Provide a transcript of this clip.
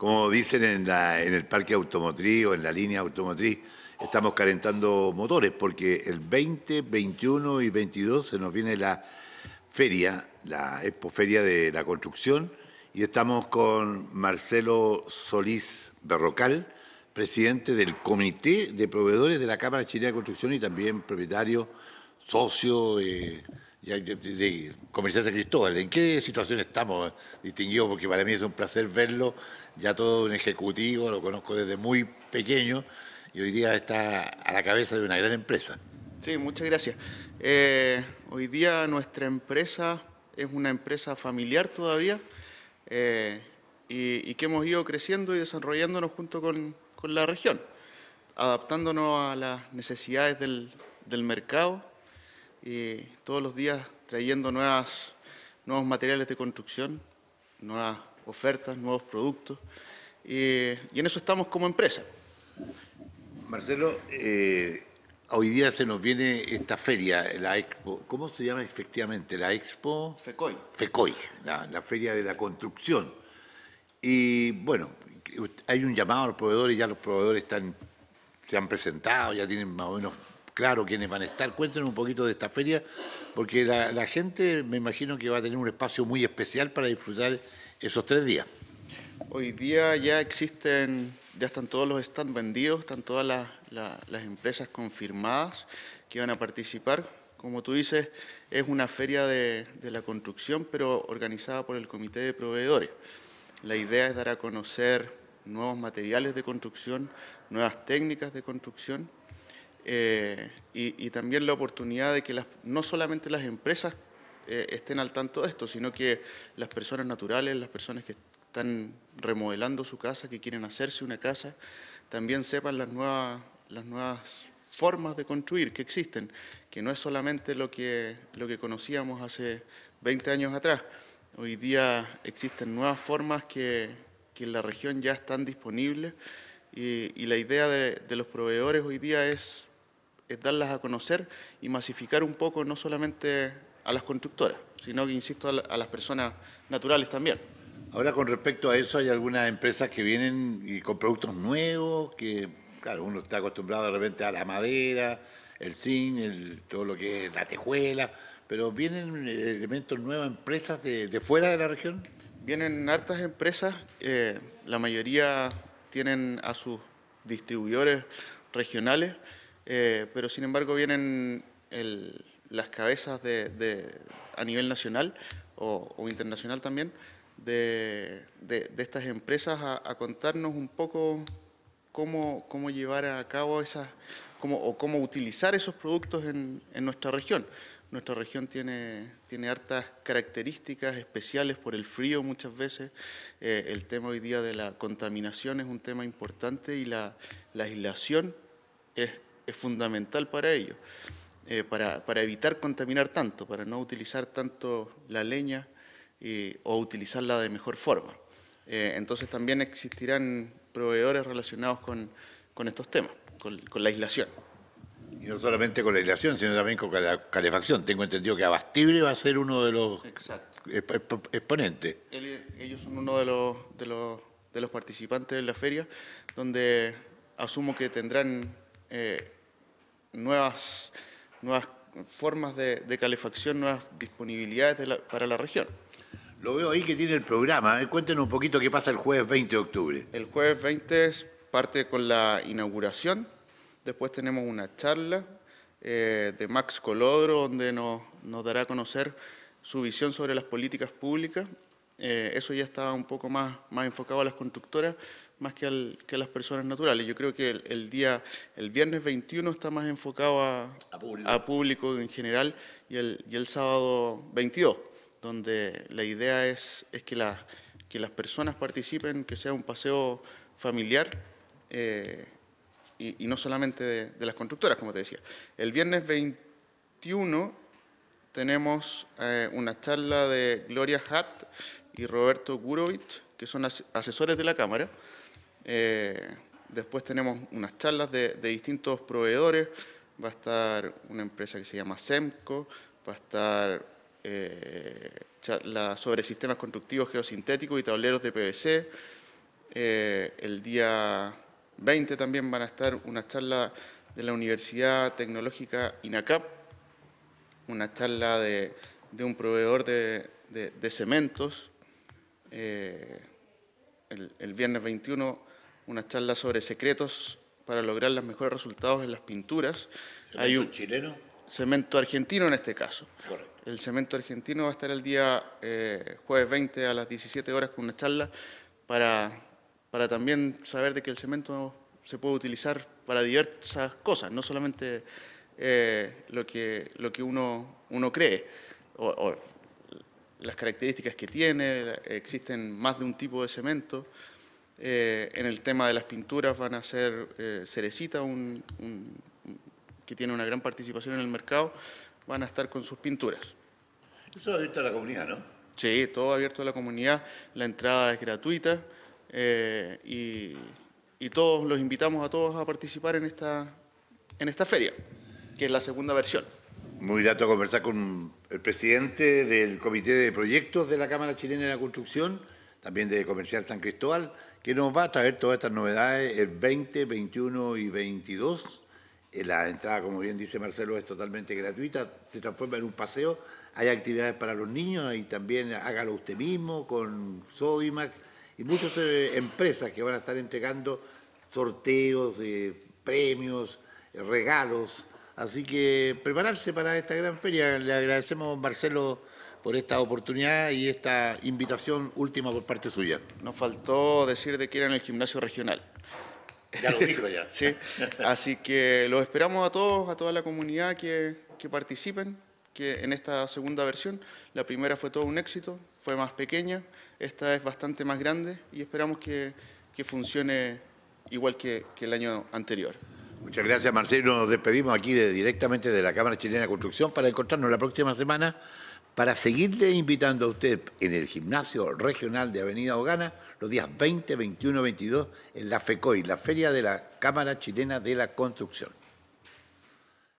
como dicen en, el parque automotriz o en la línea automotriz, estamos calentando motores porque el 20, 21 y 22 se nos viene la feria, la expoferia de la construcción y estamos con Marcelo Solís Berrocal, presidente del Comité de Proveedores de la Cámara Chilena de Construcción y también propietario, socio de de, de Cristóbal. ¿En qué situación estamos, distinguido? Porque para mí es un placer verlo, ya todo un ejecutivo, lo conozco desde muy pequeño y hoy día está a la cabeza de una gran empresa. Sí, muchas gracias. Eh, hoy día nuestra empresa es una empresa familiar todavía eh, y, que hemos ido creciendo y desarrollándonos junto con, la región, adaptándonos a las necesidades del, del mercado todos los días trayendo nuevas, nuevos materiales de construcción, nuevas ofertas, nuevos productos, y en eso estamos como empresa. Marcelo, eh, hoy día se nos viene esta feria, la Expo, ¿cómo se llama efectivamente? La Expo... FECOI. FECOI, la, la Feria de la Construcción. Y bueno, hay un llamado a los proveedores, ya los proveedores están, se han presentado, ya tienen más o menos claro quienes van a estar. Cuéntenos un poquito de esta feria, porque la, gente me imagino que va a tener un espacio muy especial para disfrutar esos tres días. Hoy día ya existen, ya están todos los stands vendidos, están todas las, empresas confirmadas que van a participar. Como tú dices, es una feria de la construcción, pero organizada por el Comité de Proveedores. La idea es dar a conocer nuevos materiales de construcción, nuevas técnicas de construcción eh, y, también la oportunidad de que las, no solamente las empresas eh, estén al tanto de esto, sino que las personas naturales, las personas que están remodelando su casa, que quieren hacerse una casa, también sepan las nuevas, las nuevas formas de construir que existen, que no es solamente lo que, lo que conocíamos hace 20 años atrás. Hoy día existen nuevas formas que, que en la región ya están disponibles y, la idea de los proveedores hoy día es es darlas a conocer y masificar un poco no solamente a las constructoras, sino que, insisto, a, las personas naturales también. Ahora, con respecto a eso, hay algunas empresas que vienen con productos nuevos, que, claro, uno está acostumbrado de repente a la madera, el zinc, todo lo que es la tejuela, pero ¿vienen eh, elementos nuevos, empresas de, fuera de la región? Vienen hartas empresas, eh, la mayoría tienen a sus distribuidores regionales, eh, pero sin embargo vienen las cabezas de, a nivel nacional o, internacional también de, estas empresas a, contarnos un poco cómo, llevar a cabo esas, o cómo utilizar esos productos en, nuestra región. Nuestra región tiene, tiene hartas características especiales por el frío muchas veces. Eh, el tema hoy día de la contaminación es un tema importante y la, la aislación es es fundamental para ello, eh, para, evitar contaminar tanto, para no utilizar tanto la leña eh, o utilizarla de mejor forma. Eh, entonces también existirán proveedores relacionados con, estos temas, con, la aislación. Y no solamente con la aislación, sino también con la calefacción. Tengo entendido que Abastible va a ser uno de los exponentes. ellos son uno de los, participantes de la feria, donde asumo que tendrán nuevas, nuevas formas de, calefacción, nuevas disponibilidades para la región. Lo veo ahí que tiene el programa. Eh. Cuéntenos un poquito qué pasa el jueves 20 de octubre. El jueves 20 parte con la inauguración, después tenemos una charla eh, de Max Colodro, donde nos, nos, dará a conocer su visión sobre las políticas públicas. Eh, eso ya está un poco más, más enfocado a las constructoras, más que, a las personas naturales. Yo creo que el, día, el viernes 21 está más enfocado a, a, público. en general y el, sábado 22, donde la idea es, es que, que las personas participen, que sea un paseo familiar eh, y, no solamente de, las constructoras, como te decía. El viernes 21 tenemos eh, una charla de Gloria Hatt y Roberto Gurovich, que son asesores de la Cámara, eh, después tenemos unas charlas de, distintos proveedores. Va a estar una empresa que se llama SEMCO, va a estar eh, charla sobre sistemas constructivos geosintéticos y tableros de PVC. Eh, el día 20 también van a estar una charla de la Universidad Tecnológica INACAP, una charla de, un proveedor de, cementos. el, viernes 21 una charla sobre secretos para lograr los mejores resultados en las pinturas. Hay un chileno? Cemento argentino en este caso. El cemento argentino va a estar el día eh, jueves 20 a las 17 horas con una charla para, también saber de que el cemento se puede utilizar para diversas cosas, no solamente eh, lo, que, lo que uno, uno cree o las características que tiene, existen más de un tipo de cemento. Eh, en el tema de las pinturas van a ser eh, Cerecita, que tiene una gran participación en el mercado, van a estar con sus pinturas. Eso abierto a la comunidad, ¿no? Sí, todo abierto a la comunidad, la entrada es gratuita eh, y, todos los invitamos a todos a participar en esta, en esta feria, que es la segunda versión. Muy grato conversar con el presidente del Comité de Proyectos de la Cámara Chilena de la Construcción, también de Comercial San Cristóbal que nos va a traer todas estas novedades el 20, 21 y 22. Eh, la entrada, como bien dice Marcelo, es totalmente gratuita, se transforma en un paseo. Hay actividades para los niños y también hágalo usted mismo con Sodimac y muchas eh, empresas que van a estar entregando sorteos, de eh, premios, regalos. Así que prepararse para esta gran feria. Le agradecemos, Marcelo por esta oportunidad y esta invitación última por parte suya. Nos faltó decir de que era en el gimnasio regional. Ya lo dijo ya. así que los esperamos a todos, a toda la comunidad que, participen que en esta segunda versión. La primera fue todo un éxito, fue más pequeña, esta es bastante más grande y esperamos que, funcione igual que, el año anterior. Muchas gracias, Marcelo. Nos despedimos aquí directamente de la Cámara Chilena de Construcción para encontrarnos la próxima semana para seguirle invitando a usted en el gimnasio regional de Avenida Hogana los días 20, 21, 22 en la FECOI, la Feria de la Cámara Chilena de la Construcción.